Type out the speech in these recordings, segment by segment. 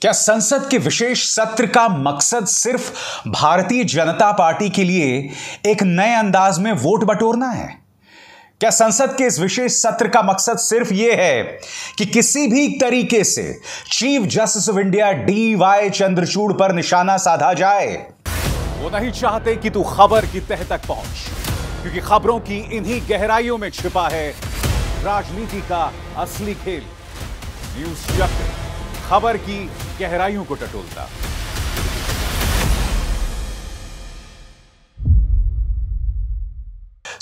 क्या संसद के विशेष सत्र का मकसद सिर्फ भारतीय जनता पार्टी के लिए एक नए अंदाज में वोट बटोरना है क्या संसद के इस विशेष सत्र का मकसद सिर्फ यह है कि किसी भी तरीके से chief justice of India D Y Chandrachud पर निशाना साधा जाए वो नहीं चाहते कि तू खबर की तह तक पहुंच क्योंकि खबरों की इन्हीं गहराइयों में छिपा है राजनीति का असली खेल न्यूज चक्र खबर की गहराइयों को टटोलता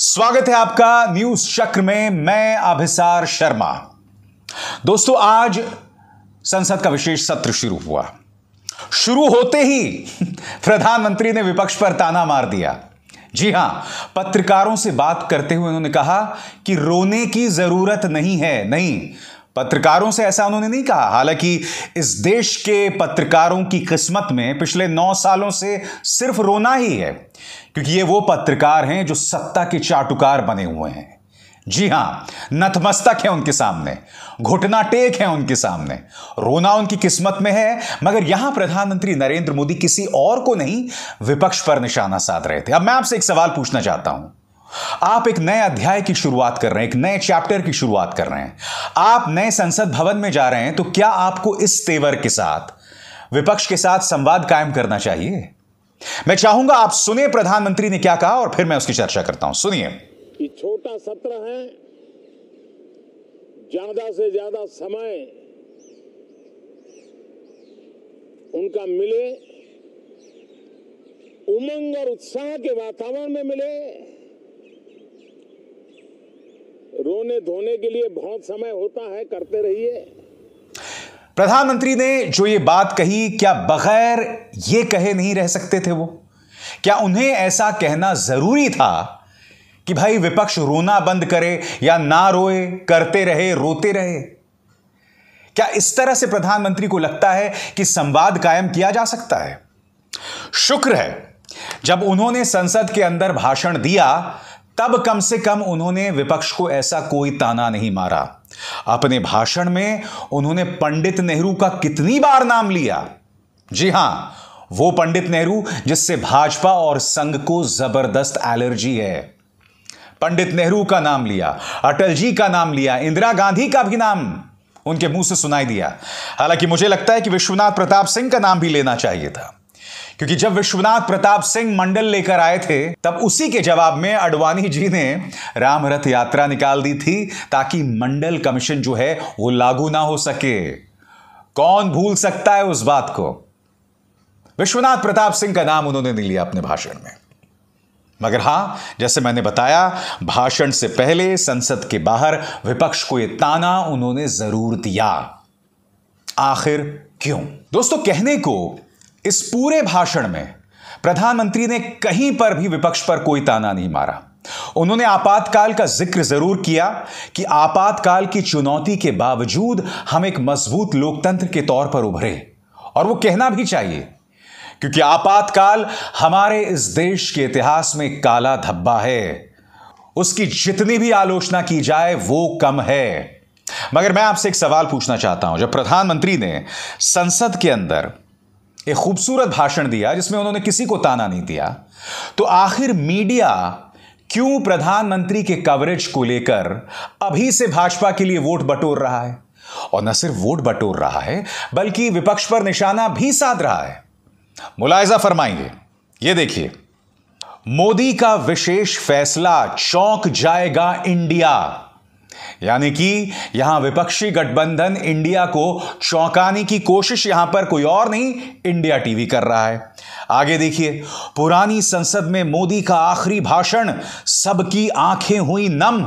स्वागत है आपका न्यूज चक्र में मैं अभिसार शर्मा दोस्तों आज संसद का विशेष सत्र शुरू हुआ शुरू होते ही प्रधानमंत्री ने विपक्ष पर ताना मार दिया जी हां पत्रकारों से बात करते हुए उन्होंने कहा कि रोने की जरूरत नहीं है नहीं पत्रकारों से ऐसा उन्होंने नहीं कहा हालांकि इस देश के पत्रकारों की किस्मत में पिछले नौ सालों से सिर्फ रोना ही है क्योंकि ये वो पत्रकार हैं जो सत्ता के चाटुकार बने हुए हैं जी हां नतमस्तक है उनके सामने घुटना टेक है उनके सामने रोना उनकी किस्मत में है मगर यहां प्रधानमंत्री नरेंद्र मोदी किसी और को नहीं विपक्ष पर निशाना साध रहे थे अब मैं आपसे एक सवाल पूछना चाहता हूं आप एक नए अध्याय की शुरुआत कर रहे हैं एक नए चैप्टर की शुरुआत कर रहे हैं आप नए संसद भवन में जा रहे हैं तो क्या आपको इस तेवर के साथ विपक्ष के साथ संवाद कायम करना चाहिए मैं चाहूंगा आप सुने प्रधानमंत्री ने क्या कहा और फिर मैं उसकी चर्चा करता हूं सुनिए छोटा सत्र है ज्यादा से ज्यादा समय उनका मिले उमंग और उत्साह के वातावरण में मिले रोने धोने के लिए बहुत समय होता है करते रहिए प्रधानमंत्री ने जो ये बात कही क्या बगैर ये कहे नहीं रह सकते थे वो क्या उन्हें ऐसा कहना जरूरी था कि भाई विपक्ष रोना बंद करे या ना रोए करते रहे रोते रहे क्या इस तरह से प्रधानमंत्री को लगता है कि संवाद कायम किया जा सकता है शुक्र है जब उन्होंने संसद के अंदर भाषण दिया तब कम से कम उन्होंने विपक्ष को ऐसा कोई ताना नहीं मारा अपने भाषण में उन्होंने पंडित नेहरू का कितनी बार नाम लिया जी हां वो पंडित नेहरू जिससे भाजपा और संघ को जबरदस्त एलर्जी है पंडित नेहरू का नाम लिया अटल जी का नाम लिया इंदिरा गांधी का भी नाम उनके मुंह से सुनाई दिया हालांकि मुझे लगता है कि विश्वनाथ प्रताप सिंह का नाम भी लेना चाहिए था क्योंकि जब विश्वनाथ प्रताप सिंह मंडल लेकर आए थे तब उसी के जवाब में अडवाणी जी ने राम रथ यात्रा निकाल दी थी ताकि मंडल कमीशन जो है वो लागू ना हो सके कौन भूल सकता है उस बात को विश्वनाथ प्रताप सिंह का नाम उन्होंने नहीं लिया अपने भाषण में मगर हां जैसे मैंने बताया भाषण से पहले संसद के बाहर विपक्ष को यह ताना उन्होंने जरूर दिया आखिर क्यों दोस्तों कहने को इस पूरे भाषण में प्रधानमंत्री ने कहीं पर भी विपक्ष पर कोई ताना नहीं मारा उन्होंने आपातकाल का जिक्र जरूर किया कि आपातकाल की चुनौती के बावजूद हम एक मजबूत लोकतंत्र के तौर पर उभरे और वो कहना भी चाहिए क्योंकि आपातकाल हमारे इस देश के इतिहास में काला धब्बा है उसकी जितनी भी आलोचना की जाए वो कम है मगर मैं आपसे एक सवाल पूछना चाहता हूं जब प्रधानमंत्री ने संसद के अंदर एक खूबसूरत भाषण दिया जिसमें उन्होंने किसी को ताना नहीं दिया तो आखिर मीडिया क्यों प्रधानमंत्री के कवरेज को लेकर अभी से भाजपा के लिए वोट बटोर रहा है और न सिर्फ वोट बटोर रहा है बल्कि विपक्ष पर निशाना भी साध रहा है मुलायजा फरमाएंगे ये देखिए मोदी का विशेष फैसला चौंक जाएगा इंडिया यानी कि यहां विपक्षी गठबंधन इंडिया को चौंकाने की कोशिश यहां पर कोई और नहीं इंडिया टीवी कर रहा है आगे देखिए पुरानी संसद में मोदी का आखिरी भाषण सबकी आंखें हुई नम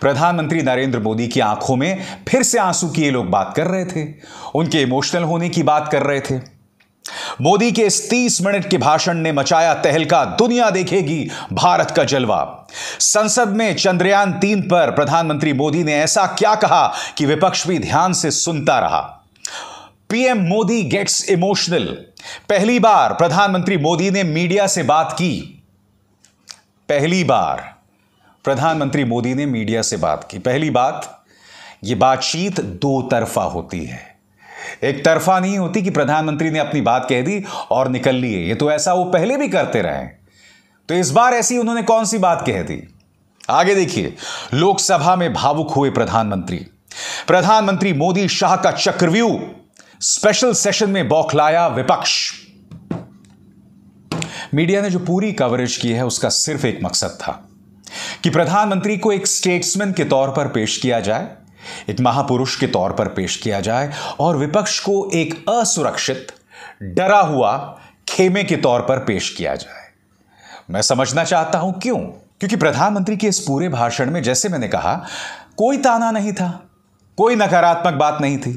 प्रधानमंत्री नरेंद्र मोदी की आंखों में फिर से आंसू की ये लोग बात कर रहे थे उनके इमोशनल होने की बात कर रहे थे मोदी के इस 30 मिनट के भाषण ने मचाया तहलका दुनिया देखेगी भारत का जलवा संसद में चंद्रयान तीन पर प्रधानमंत्री मोदी ने ऐसा क्या कहा कि विपक्ष भी ध्यान से सुनता रहा पीएम मोदी गेट्स इमोशनल पहली बार प्रधानमंत्री मोदी ने मीडिया से बात की पहली बार प्रधानमंत्री मोदी ने मीडिया से बात की पहली बात यह बातचीत दो तरफा होती है एक तरफा नहीं होती कि प्रधानमंत्री ने अपनी बात कह दी और निकल लिए ये तो ऐसा वो पहले भी करते रहे तो इस बार ऐसी उन्होंने कौन सी बात कह दी आगे देखिए लोकसभा में भावुक हुए प्रधानमंत्री प्रधानमंत्री मोदी शाह का चक्रव्यूह स्पेशल सेशन में बौखलाया विपक्ष मीडिया ने जो पूरी कवरेज की है उसका सिर्फ एक मकसद था कि प्रधानमंत्री को एक स्टेट्समैन के तौर पर पेश किया जाए एक महापुरुष के तौर पर पेश किया जाए और विपक्ष को एक असुरक्षित डरा हुआ खेमे के तौर पर पेश किया जाए मैं समझना चाहता हूं क्यों क्योंकि प्रधानमंत्री के इस पूरे भाषण में जैसे मैंने कहा कोई ताना नहीं था कोई नकारात्मक बात नहीं थी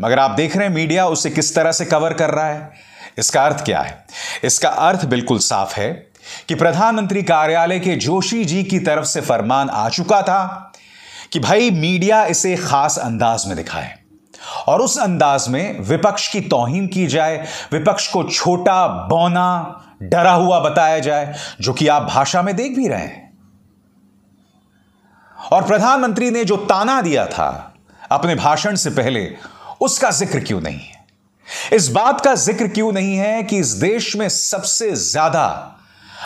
मगर आप देख रहे हैं मीडिया उसे किस तरह से कवर कर रहा है इसका अर्थ क्या है इसका अर्थ बिल्कुल साफ है कि प्रधानमंत्री कार्यालय के जोशी जी की तरफ से फरमान आ चुका था कि भाई मीडिया इसे खास अंदाज में दिखाए और उस अंदाज में विपक्ष की तोहिन की जाए विपक्ष को छोटा बौना डरा हुआ बताया जाए जो कि आप भाषा में देख भी रहे हैं और प्रधानमंत्री ने जो ताना दिया था अपने भाषण से पहले उसका जिक्र क्यों नहीं है इस बात का जिक्र क्यों नहीं है कि इस देश में सबसे ज्यादा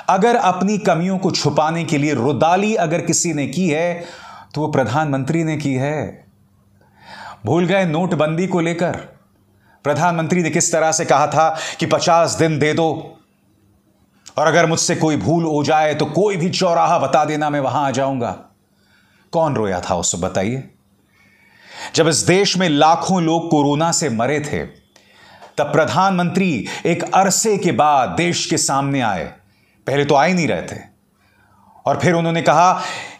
अगर अपनी कमियों को छुपाने के लिए रुदाली अगर किसी ने की है तो वो प्रधानमंत्री ने की है भूल गए नोटबंदी को लेकर प्रधानमंत्री ने किस तरह से कहा था कि पचास दिन दे दो और अगर मुझसे कोई भूल हो जाए तो कोई भी चौराहा बता देना मैं वहां आ जाऊंगा कौन रोया था उसको बताइए जब इस देश में लाखों लोग कोरोना से मरे थे तब प्रधानमंत्री एक अरसे के बाद देश के सामने आए पहले तो आए नहीं रहे थे और फिर उन्होंने कहा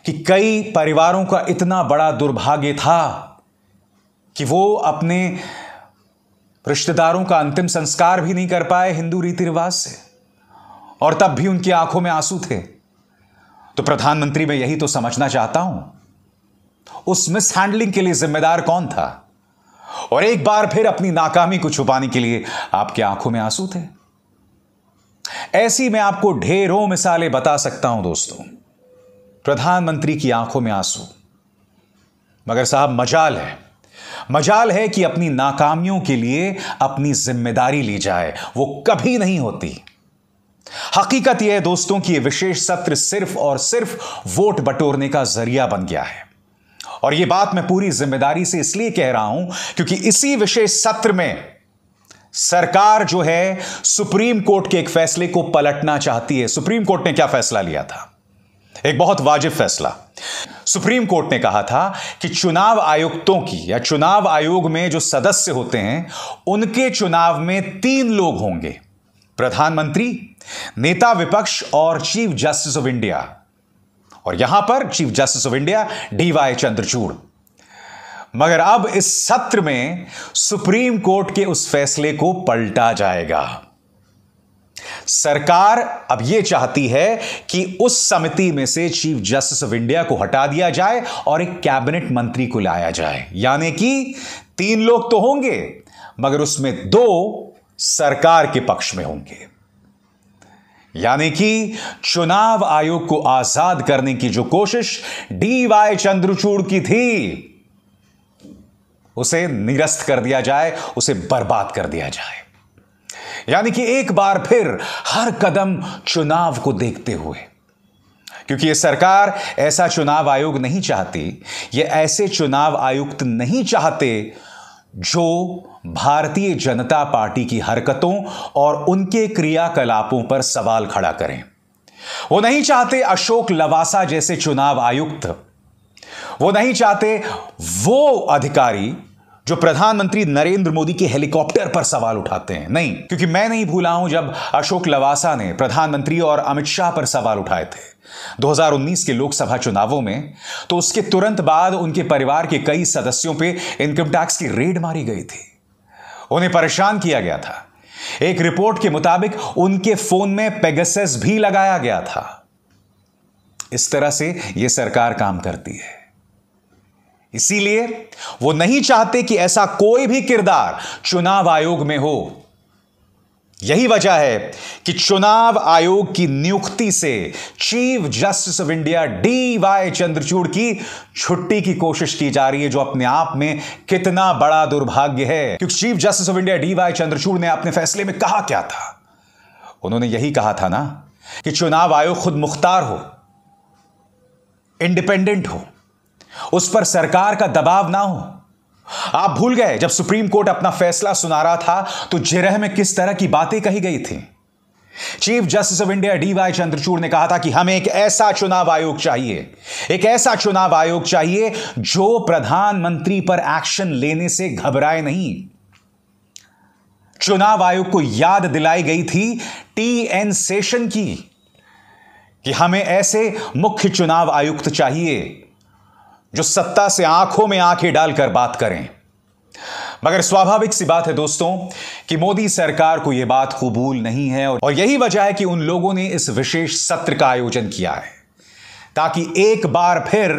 कि कई परिवारों का इतना बड़ा दुर्भाग्य था कि वो अपने रिश्तेदारों का अंतिम संस्कार भी नहीं कर पाए हिंदू रीति रिवाज से और तब भी उनकी आंखों में आंसू थे तो प्रधानमंत्री मैं यही तो समझना चाहता हूं उस मिस हैंडलिंग के लिए जिम्मेदार कौन था और एक बार फिर अपनी नाकामी को छुपाने के लिए आपकी आंखों में आंसू थे ऐसी मैं आपको ढेरों मिसालें बता सकता हूं दोस्तों प्रधानमंत्री की आंखों में आंसू मगर साहब मजाल है मजाल है कि अपनी नाकामियों के लिए अपनी जिम्मेदारी ली जाए वो कभी नहीं होती हकीकत यह है दोस्तों कि यह विशेष सत्र सिर्फ और सिर्फ वोट बटोरने का जरिया बन गया है और यह बात मैं पूरी जिम्मेदारी से इसलिए कह रहा हूं क्योंकि इसी विशेष सत्र में सरकार जो है सुप्रीम कोर्ट के एक फैसले को पलटना चाहती है सुप्रीम कोर्ट ने क्या फैसला लिया था एक बहुत वाजिब फैसला सुप्रीम कोर्ट ने कहा था कि चुनाव आयुक्तों की या चुनाव आयोग में जो सदस्य होते हैं उनके चुनाव में तीन लोग होंगे प्रधानमंत्री नेता विपक्ष और चीफ जस्टिस ऑफ इंडिया और यहां पर chief justice of India D Y Chandrachud मगर अब इस सत्र में सुप्रीम कोर्ट के उस फैसले को पलटा जाएगा सरकार अब यह चाहती है कि उस समिति में से चीफ जस्टिस ऑफ इंडिया को हटा दिया जाए और एक कैबिनेट मंत्री को लाया जाए यानी कि तीन लोग तो होंगे मगर उसमें दो सरकार के पक्ष में होंगे यानी कि चुनाव आयोग को आजाद करने की जो कोशिश डी वाई चंद्रचूड़ की थी उसे निरस्त कर दिया जाए उसे बर्बाद कर दिया जाए यानी कि एक बार फिर हर कदम चुनाव को देखते हुए क्योंकि ये सरकार ऐसा चुनाव आयोग नहीं चाहती ये ऐसे चुनाव आयुक्त नहीं चाहते जो भारतीय जनता पार्टी की हरकतों और उनके क्रियाकलापों पर सवाल खड़ा करें वो नहीं चाहते अशोक लवासा जैसे चुनाव आयुक्त वो नहीं चाहते वो अधिकारी जो प्रधानमंत्री नरेंद्र मोदी के हेलीकॉप्टर पर सवाल उठाते हैं नहीं क्योंकि मैं नहीं भूला हूं जब अशोक लवासा ने प्रधानमंत्री और अमित शाह पर सवाल उठाए थे 2019 के लोकसभा चुनावों में तो उसके तुरंत बाद उनके परिवार के कई सदस्यों पे इनकम टैक्स की रेड मारी गई थी उन्हें परेशान किया गया था एक रिपोर्ट के मुताबिक उनके फोन में पेगसेस भी लगाया गया था इस तरह से यह सरकार काम करती है इसीलिए वो नहीं चाहते कि ऐसा कोई भी किरदार चुनाव आयोग में हो यही वजह है कि चुनाव आयोग की नियुक्ति से chief justice of India D Y Chandrachud की छुट्टी की कोशिश की जा रही है जो अपने आप में कितना बड़ा दुर्भाग्य है क्योंकि chief justice of India D Y Chandrachud ने अपने फैसले में कहा क्या था उन्होंने यही कहा था ना कि चुनाव आयोग खुद मुख्तार हो इंडिपेंडेंट हो उस पर सरकार का दबाव ना हो आप भूल गए जब सुप्रीम कोर्ट अपना फैसला सुना रहा था तो जिरह में किस तरह की बातें कही गई थी chief justice of India D Y Chandrachud ने कहा था कि हमें एक ऐसा चुनाव आयोग चाहिए एक ऐसा चुनाव आयोग चाहिए जो प्रधानमंत्री पर एक्शन लेने से घबराए नहीं चुनाव आयोग को याद दिलाई गई थी टी एन सेशन की कि हमें ऐसे मुख्य चुनाव आयुक्त चाहिए जो सत्ता से आंखों में आंखें डालकर बात करें मगर स्वाभाविक सी बात है दोस्तों कि मोदी सरकार को यह बात कबूल नहीं है और यही वजह है कि उन लोगों ने इस विशेष सत्र का आयोजन किया है ताकि एक बार फिर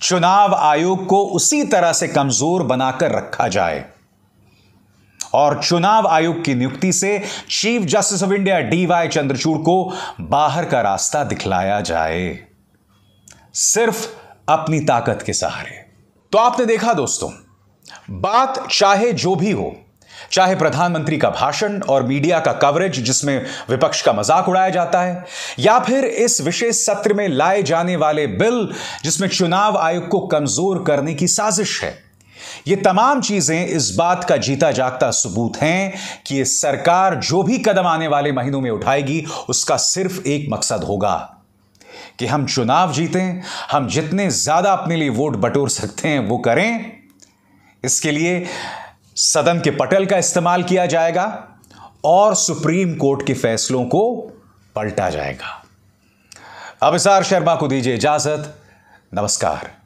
चुनाव आयोग को उसी तरह से कमजोर बनाकर रखा जाए और चुनाव आयोग की नियुक्ति से chief justice of India D Y Chandrachud को बाहर का रास्ता दिखलाया जाए सिर्फ अपनी ताकत के सहारे तो आपने देखा दोस्तों बात चाहे जो भी हो चाहे प्रधानमंत्री का भाषण और मीडिया का कवरेज जिसमें विपक्ष का मजाक उड़ाया जाता है या फिर इस विशेष सत्र में लाए जाने वाले बिल जिसमें चुनाव आयोग को कमजोर करने की साजिश है ये तमाम चीजें इस बात का जीता जागता सबूत हैं कि सरकार जो भी कदम आने वाले महीनों में उठाएगी उसका सिर्फ एक मकसद होगा कि हम चुनाव जीतें हम जितने ज़्यादा अपने लिए वोट बटोर सकते हैं वो करें इसके लिए सदन के पटल का इस्तेमाल किया जाएगा और सुप्रीम कोर्ट के फैसलों को पलटा जाएगा अब शर्मा को दीजिए इजाजत नमस्कार